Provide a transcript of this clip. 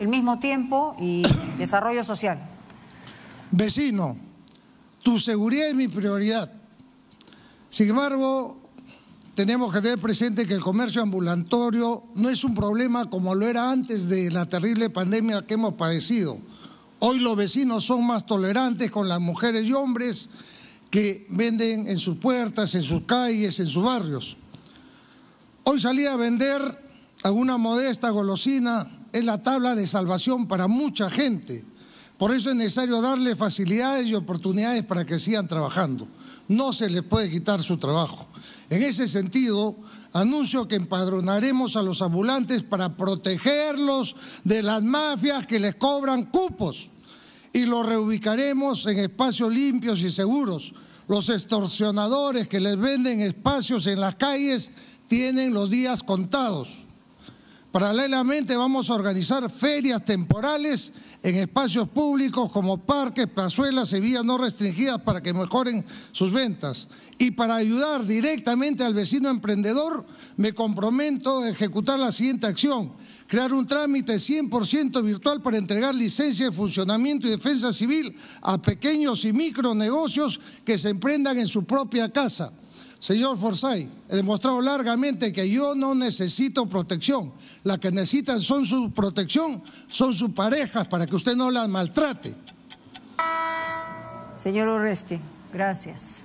el mismo tiempo y desarrollo social. Vecino, tu seguridad es mi prioridad. Sin embargo, tenemos que tener presente que el comercio ambulatorio no es un problema como lo era antes de la terrible pandemia que hemos padecido. Hoy los vecinos son más tolerantes con las mujeres y hombres que venden en sus puertas, en sus calles, en sus barrios. Hoy salí a vender alguna modesta golosina es la tabla de salvación para mucha gente. Por eso es necesario darle facilidades y oportunidades para que sigan trabajando. No se les puede quitar su trabajo. En ese sentido, anuncio que empadronaremos a los ambulantes para protegerlos de las mafias que les cobran cupos y los reubicaremos en espacios limpios y seguros. Los extorsionadores que les venden espacios en las calles tienen los días contados. Paralelamente vamos a organizar ferias temporales en espacios públicos como parques, plazuelas y vías no restringidas para que mejoren sus ventas. Y para ayudar directamente al vecino emprendedor, me comprometo a ejecutar la siguiente acción. Crear un trámite 100% virtual para entregar licencia de funcionamiento y defensa civil a pequeños y micronegocios que se emprendan en su propia casa Señor Forsay, he demostrado largamente que yo no necesito protección. La que necesitan son su protección, son sus parejas, para que usted no las maltrate. Señor Oresti, gracias.